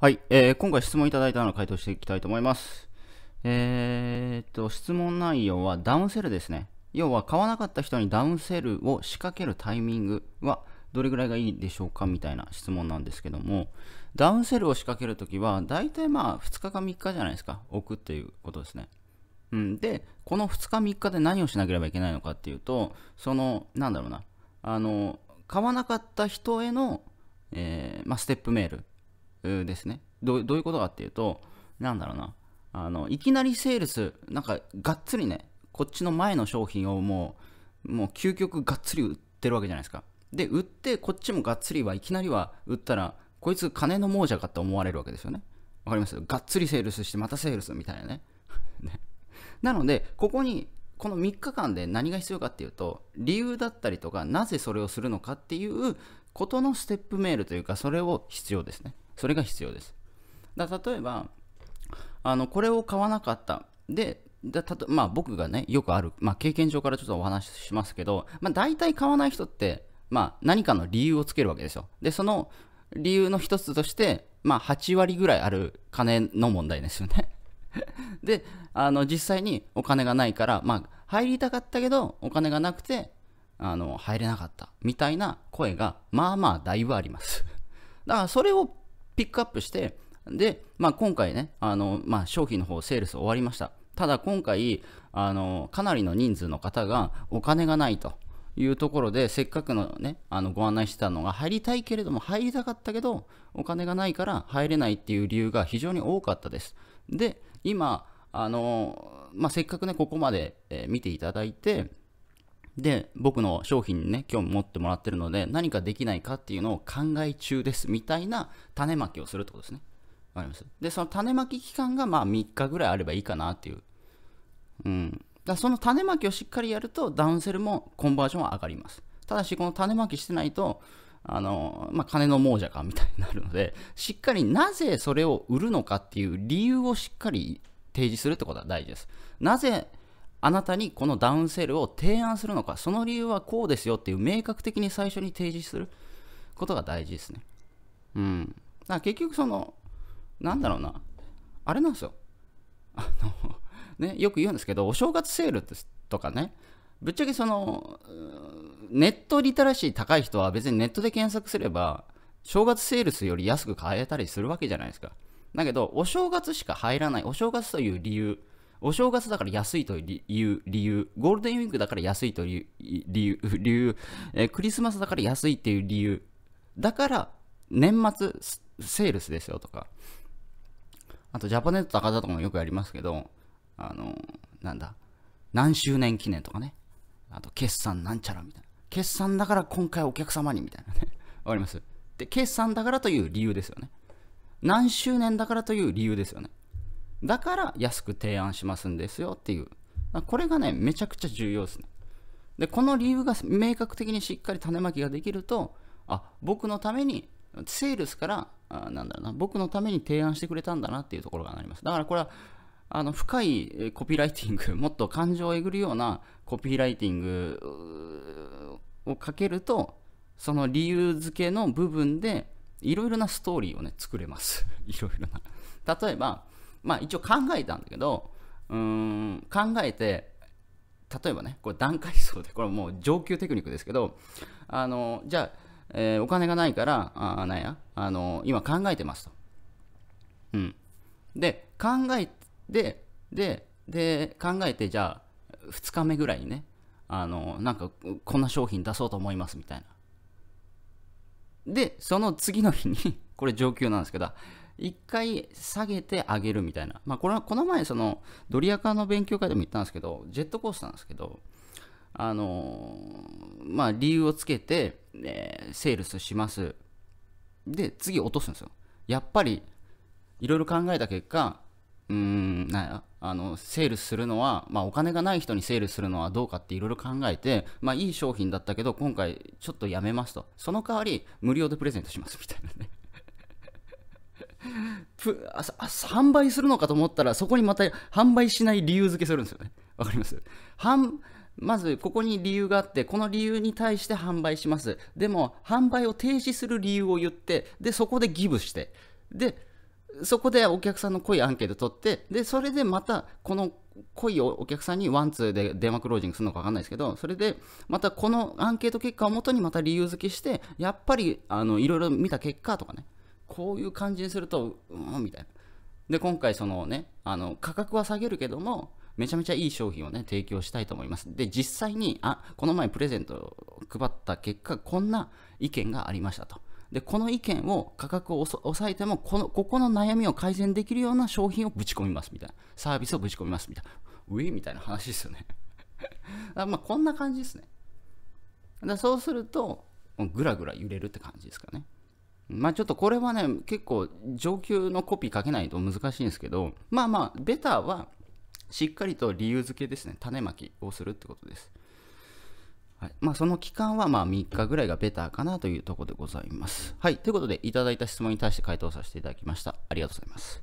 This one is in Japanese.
はい、えー、今回質問いただいたのを回答していきたいと思います。えー、と、質問内容はダウンセルですね。要は買わなかった人にダウンセルを仕掛けるタイミングはどれぐらいがいいでしょうかみたいな質問なんですけども、ダウンセルを仕掛けるときは、大体まあ2日か3日じゃないですか、置くっていうことですね。うん、で、この2日3日で何をしなければいけないのかっていうと、その、なんだろうな、あの、買わなかった人への、えー、まあ、ステップメールですねどういうことかっていうとなんだろうなあのいきなりセールスなんかがっつりねこっちの前の商品をもうもう究極がっつり売ってるわけじゃないですかで売ってこっちもがっつりはいきなりは売ったらこいつ金の亡者かって思われるわけですよねわかりますがっつりセールスしてまたセールスみたいなね ねなのでここにこの3日間で何が必要かっていうと理由だったりとかなぜそれをするのかっていうことのステップメールというかそれを必要ですねそれが必要です。だ例えばあのこれを買わなかったでだたとまあ、僕がねよくある、まあ、経験上からちょっとお話ししますけど、まあ、大体買わない人って、まあ、何かの理由をつけるわけですよでその理由の一つとして、まあ、8割ぐらいある金の問題ですよね であの実際にお金がないから、まあ、入りたかったけどお金がなくてあの入れなかったみたいな声がまあまあだいぶありますだからそれをピックアップして、で、まあ、今回ね、あのまあ、商品の方、セールス終わりました。ただ今回、あのかなりの人数の方がお金がないというところで、せっかくのね、あのご案内してたのが、入りたいけれども、入りたかったけど、お金がないから入れないっていう理由が非常に多かったです。で、今、あのまあ、せっかくね、ここまで、え見ていただいて、で、僕の商品にね、興味持ってもらってるので、何かできないかっていうのを考え中です、みたいな種まきをするってことですね。わかりますで、その種まき期間がまあ3日ぐらいあればいいかなっていう。うん。だその種まきをしっかりやると、ダウンセルもコンバージョンは上がります。ただし、この種まきしてないと、あの、まあ、金の亡者かみたいになるので、しっかりなぜそれを売るのかっていう理由をしっかり提示するってことは大事です。なぜあなたにこのダウンセルを提案するのか、その理由はこうですよっていう明確的に最初に提示することが大事ですね。うん。だから結局その、なんだろうな、あれなんですよ。あの ね、よく言うんですけど、お正月セールとかね、ぶっちゃけその、ネットリテラシー高い人は別にネットで検索すれば、正月セールスより安く買えたりするわけじゃないですか。だけど、お正月しか入らない、お正月という理由、お正月だから安いという理由、ゴールデンウィークだから安いという理由、理由えー、クリスマスだから安いっていう理由、だから年末セールスですよとか、あとジャパネット高田とかもよくやりますけど、あの、なんだ、何周年記念とかね、あと決算なんちゃらみたいな。決算だから今回お客様にみたいなね。わかりますで、決算だからという理由ですよね。何周年だからという理由ですよね。だから安く提案しますんですよっていう。これがね、めちゃくちゃ重要ですね。で、この理由が明確的にしっかり種まきができると、あ、僕のために、セールスから、あなんだろうな、僕のために提案してくれたんだなっていうところがあります。だからこれは、あの、深いコピーライティング、もっと感情をえぐるようなコピーライティングをかけると、その理由付けの部分で、いろいろなストーリーをね、作れます。いろいろな。例えば、まあ一応考えたんだけど、うん、考えて、例えばね、これ段階層で、これもう上級テクニックですけど、あの、じゃあ、えー、お金がないから、あなんや、あの、今考えてますと。うん。で、考えて、で、で、考えて、じゃあ、2日目ぐらいにね、あの、なんか、こんな商品出そうと思いますみたいな。で、その次の日にこれ上級なんですけど、一回下げてあげるみたいな。まあ、これはこの前、その、ドリアカーの勉強会でも言ったんですけど、ジェットコースターなんですけど、あのー、まあ、理由をつけて、えー、セールスします。で、次落とすんですよ。やっぱり、いろいろ考えた結果、うーん、なあの、セールスするのは、まあ、お金がない人にセールするのはどうかっていろいろ考えて、まあ、いい商品だったけど、今回ちょっとやめますと。その代わり、無料でプレゼントしますみたいな。プあ販売するのかと思ったら、そこにまた販売しない理由付けするんですよね。わかりますまず、ここに理由があって、この理由に対して販売します。でも、販売を停止する理由を言って、で、そこでギブして、で、そこでお客さんの濃いアンケート取って、で、それでまた、この濃いお客さんにワンツーで電話クロージングするのか分かんないですけど、それで、またこのアンケート結果をもとにまた理由付けして、やっぱり、あの、いろいろ見た結果とかね、こういう感じにするとうんみたいなで今回そのねあの価格は下げるけどもめちゃめちゃいい商品をね提供したいと思いますで実際にあこの前プレゼントを配った結果こんな意見がありましたとでこの意見を価格を抑えてもこのここの悩みを改善できるような商品をぶち込みますみたいなサービスをぶち込みますみたいなウィみたいな話ですよね あまあこんな感じですねだそうするとぐらぐら揺れるって感じですかねまあちょっとこれはね、結構上級のコピーかけないと難しいんですけど、まあまあ、ベターはしっかりと理由付けですね、種まきをするってことです。はいまあ、その期間はまあ3日ぐらいがベターかなというところでございます。はい、ということで、いただいた質問に対して回答させていただきました。ありがとうございます。